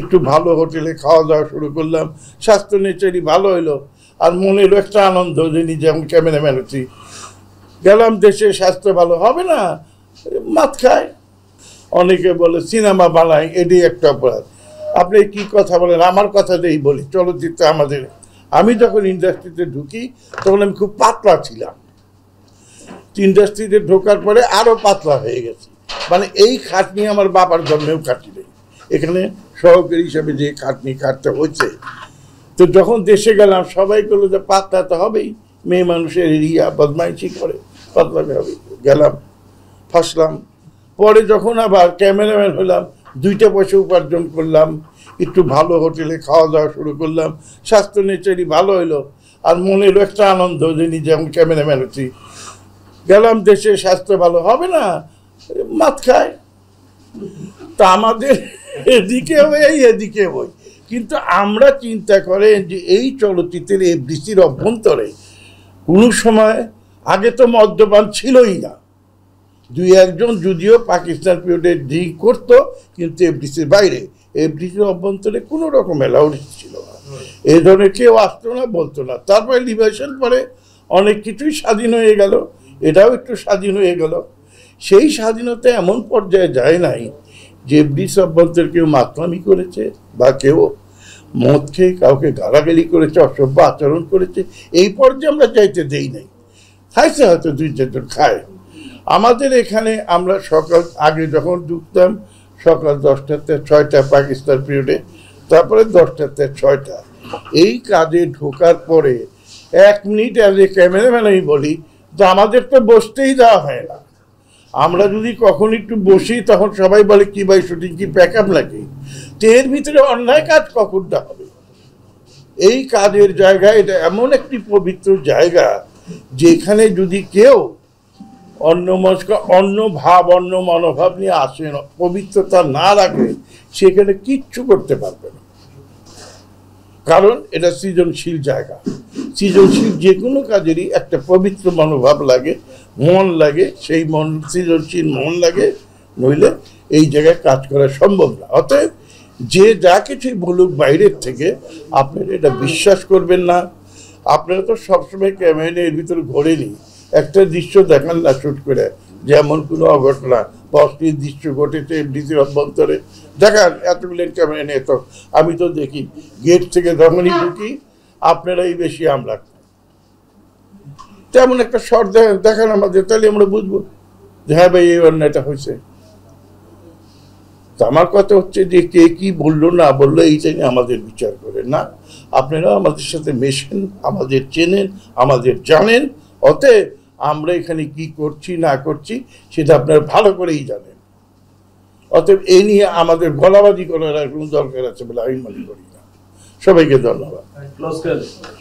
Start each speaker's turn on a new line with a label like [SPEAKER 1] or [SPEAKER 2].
[SPEAKER 1] একটু ভালো হোটেলে খাওয়া দাওয়া শুরু করলাম স্বাস্থ্য নেচারই ভালো হলো আর মনে হলো একটা আনন্দ যে নিজে আমি ক্যামেরাম্যান হচ্ছি গেলাম দেশে স্বাস্থ্য ভালো হবে না মাছ খায় অনেকে বলে সিনেমা বানায় এটি একটা অপরাধ আপনি কি কথা বলেন আমার কথা দিয়েই বলি চলচ্চিত্র আমাদের আমি যখন ইন্ডাস্ট্রিতে ঢুকি তখন আমি খুব পাতলা ছিলাম ইন্ডাস্ট্রিতে ঢোকার পরে আরও পাতলা হয়ে গেছে মানে এই খাটনি আমার বাবার জন্মেও কাটি নেই এখানে সহকারী হিসাবে যে কাটনি কাটতে হয়েছে তো যখন দেশে গেলাম সবাই করলো যে পাতলা তো হবেই মেয়ে মানুষের রিয়া বদমাইশি করে পাতলা হবে গেলাম ফাঁসলাম পরে যখন আবার ক্যামেরাম্যান হলাম দুইটা পয়সা উপার্জন করলাম একটু ভালো হোটেলে খাওয়া দাওয়া শুরু করলাম স্বাস্থ্য নেচারই ভালো হলো আর মনে হলো একটা আনন্দ যে নিজে আমি ক্যামেরাম্যান হচ্ছি গেলাম দেশে স্বাস্থ্য ভালো হবে না মাত খায় তা আমাদের এদিকে বই এদিকে বই কিন্তু আমরা চিন্তা করেন যে এই চলচ্চিত্রের বৃষ্টির অভ্যন্তরে কোনো সময় আগে তো মদ্যপান ছিলই না দুই একজন যদিও পাকিস্তান পিরিয়ডে ড্রিঙ্ক করতো কিন্তু এফডিসির বাইরে এফডিসির অভ্যন্তরে কোনো রকম অ্যালাউড ছিল না এ ধরনের কেউ আসতো না বলতো না তারপরে লিবারেশন পরে অনেক কিছুই স্বাধীন হয়ে গেল এটাও একটু স্বাধীন হয়ে গেল সেই স্বাধীনতা এমন পর্যায়ে যায় নাই জেবডি সম্বন্ধের কেউ মাতলামি করেছে বা কেউ মদ খেয়ে কাউকে গালাগালি করেছে অসভ্য আচরণ করেছে এই পর্যায়ে আমরা চাইতে দেই নাই খাইছে হয়তো দুই চারজন খায় আমাদের এখানে আমরা সকাল আগে যখন ঢুকতাম সকাল দশটাতে ছয়টা পাকিস্তান পিরিয়ডে তারপরে দশটাতে ছয়টা এই কাজে ঢোকার পরে এক মিনিট আগে ক্যামেরাম্যান আমি বলি তো আমাদের তো বসতেই দেওয়া হয় না আমরা যদি কখন একটু বসি তখন সবাই বলে কি ভাই শুটিং কি প্যাক আপ লাগে তো এর ভিতরে অন্যায় কাজ কখনটা হবে এই কাজের জায়গা এটা এমন একটি পবিত্র জায়গা যেখানে যদি কেউ অন্য মনস্ক অন্য ভাব অন্য মনোভাব নিয়ে আসে পবিত্রতা না রাখে সেখানে কিচ্ছু করতে পারবে না কারণ এটা সৃজনশীল জায়গা সৃজনশীল যে কোনো কাজেরই একটা পবিত্র মনোভাব লাগে মন লাগে সেই মন সৃজনশীল মন লাগে নইলে এই জায়গায় কাজ করা সম্ভব না অতএব যে যা কিছুই বলুক বাইরের থেকে আপনারা এটা বিশ্বাস করবেন না আপনারা তো সবসময় ক্যামেরা এর ভিতরে ঘোরেনি একটা দৃশ্য দেখান না শুট করে যেমন কোনো অঘটনা পশ্চিম দৃশ্য ঘটেছে এমডিসির অভ্যন্তরে দেখান এতগুলো ক্যামেরা নিয়ে তো আমি তো দেখি গেট থেকে যখনই ঢুকি আপনারাই বেশি আমরা তেমন একটা শর্ট দেখান আমাদের তাহলে আমরা বুঝবো যে হ্যাঁ ভাই এই অন্যায়টা হয়েছে আমার কথা হচ্ছে যে কে কি বললো না বললো এইটা নিয়ে আমাদের বিচার করে না আপনারা আমাদের সাথে মেশেন আমাদের চেনেন আমাদের জানেন অতএব আমরা এখানে কি করছি না করছি সেটা আপনারা ভালো করেই জানেন অতএব এ নিয়ে আমাদের গলাবাজি করার কোনো দরকার আছে বলে আমি মনে করি না সবাইকে ধন্যবাদ